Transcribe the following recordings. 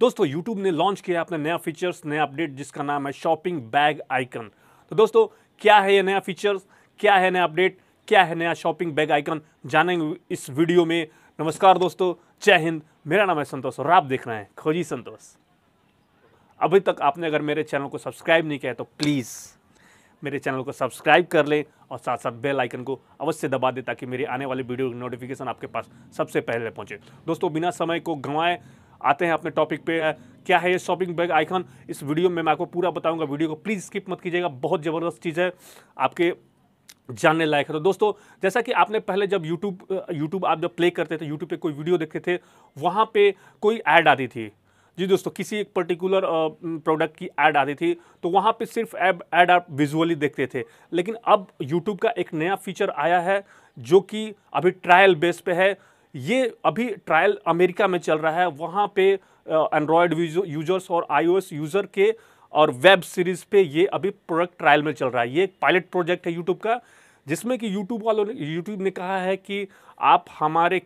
दोस्तों यूट्यूब ने लॉन्च किया अपना नया फीचर्स नया अपडेट जिसका नाम है शॉपिंग बैग आइकन तो दोस्तों क्या है ये नया फीचर्स क्या है नया अपडेट क्या है नया शॉपिंग बैग आइकन जानेंगे इस वीडियो में नमस्कार दोस्तों जय हिंद मेरा नाम है संतोष और आप देख रहे हैं खोजी संतोष अभी तक आपने अगर मेरे चैनल को सब्सक्राइब नहीं किया है तो प्लीज़ मेरे चैनल को सब्सक्राइब कर लें और साथ साथ बेल आइकन को अवश्य दबा दें ताकि मेरी आने वाली वीडियो की नोटिफिकेशन आपके पास सबसे पहले पहुंचे दोस्तों बिना समय को गंवाए आते हैं अपने टॉपिक पे क्या है ये शॉपिंग बैग आइकन इस वीडियो में मैं आपको पूरा बताऊंगा वीडियो को प्लीज़ स्किप मत कीजिएगा बहुत ज़बरदस्त चीज़ है आपके जानने लायक है तो दोस्तों जैसा कि आपने पहले जब यूट्यूब यूट्यूब आप जब प्ले करते थे यूट्यूब पे कोई वीडियो देखते थे वहाँ पे कोई ऐड आती थी जी दोस्तों किसी एक पर्टिकुलर प्रोडक्ट की ऐड आती थी तो वहाँ पे सिर्फ ऐप ऐड आप विजुअली देखते थे लेकिन अब यूट्यूब का एक नया फीचर आया है जो कि अभी ट्रायल बेस पे है ये अभी ट्रायल अमेरिका में चल रहा है वहाँ पे एंड्रॉयड यूजर्स और आईओएस यूज़र के और वेब सीरीज़ पे ये अभी प्रोडक्ट ट्रायल में चल रहा है ये एक पायलट प्रोजेक्ट है यूट्यूब का जिसमें कि यूट्यूब वालों ने यूट्यूब ने कहा है कि आप हमारे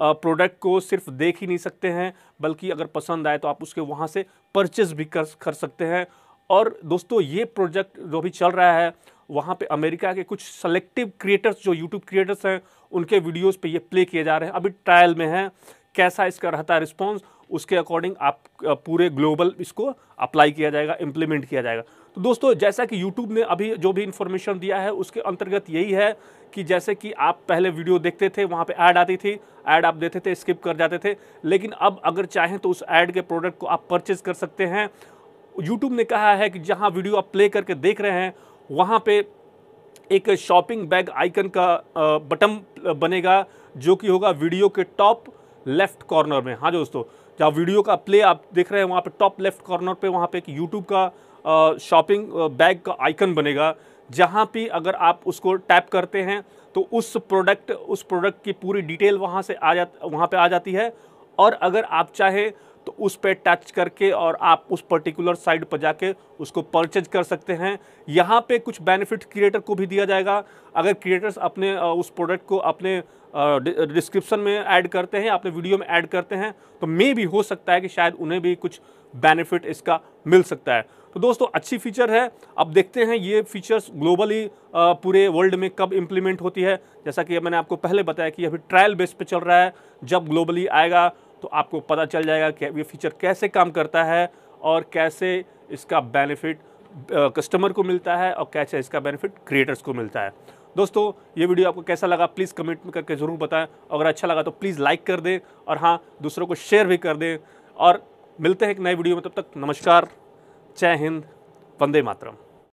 प्रोडक्ट को सिर्फ देख ही नहीं सकते हैं बल्कि अगर पसंद आए तो आप उसके वहाँ से परचेज भी कर सकते हैं और दोस्तों ये प्रोजेक्ट जो अभी चल रहा है वहाँ पे अमेरिका के कुछ सेलेक्टिव क्रिएटर्स जो यूट्यूब क्रिएटर्स हैं उनके वीडियोस पे ये प्ले किए जा रहे हैं अभी ट्रायल में है कैसा इसका रहता है रिस्पॉन्स उसके अकॉर्डिंग आप पूरे ग्लोबल इसको अप्लाई किया जाएगा इम्प्लीमेंट किया जाएगा तो दोस्तों जैसा कि यूट्यूब ने अभी जो भी इन्फॉर्मेशन दिया है उसके अंतर्गत यही है कि जैसे कि आप पहले वीडियो देखते थे वहाँ पे ऐड आती थी ऐड आप देते थे स्किप कर जाते थे लेकिन अब अगर चाहें तो उस ऐड के प्रोडक्ट को आप परचेज़ कर सकते हैं यूट्यूब ने कहा है कि जहाँ वीडियो आप प्ले करके देख रहे हैं वहाँ पे एक शॉपिंग बैग आइकन का बटन बनेगा जो कि होगा वीडियो के टॉप लेफ्ट कॉर्नर में हाँ दोस्तों जहाँ वीडियो का प्ले आप देख रहे हैं वहाँ पे टॉप लेफ्ट कॉर्नर पे वहाँ पे एक यूट्यूब का शॉपिंग बैग का आइकन बनेगा जहाँ पे अगर आप उसको टैप करते हैं तो उस प्रोडक्ट उस प्रोडक्ट की पूरी डिटेल वहाँ से आ जा वहाँ पर आ जाती है और अगर आप चाहें तो उस पर टच करके और आप उस पर्टिकुलर साइट पर जाके उसको परचेज कर सकते हैं यहाँ पे कुछ बेनिफिट क्रिएटर को भी दिया जाएगा अगर क्रिएटर्स अपने उस प्रोडक्ट को अपने डिस्क्रिप्शन में ऐड करते हैं अपने वीडियो में ऐड करते हैं तो मे भी हो सकता है कि शायद उन्हें भी कुछ बेनिफिट इसका मिल सकता है तो दोस्तों अच्छी फीचर है अब देखते हैं ये फीचर्स ग्लोबली पूरे वर्ल्ड में कब इम्प्लीमेंट होती है जैसा कि मैंने आपको पहले बताया कि अभी ट्रायल बेस पे चल रहा है जब ग्लोबली आएगा तो आपको पता चल जाएगा कि ये फीचर कैसे काम करता है और कैसे इसका बेनिफिट कस्टमर को मिलता है और कैसे इसका बेनिफिट क्रिएटर्स को मिलता है दोस्तों ये वीडियो आपको कैसा लगा प्लीज़ कमेंट में करके ज़रूर बताएं अगर अच्छा लगा तो प्लीज़ लाइक कर दें और हाँ दूसरों को शेयर भी कर दें और मिलते हैं एक नए वीडियो में तब तक नमस्कार जय हिंद वंदे मातरम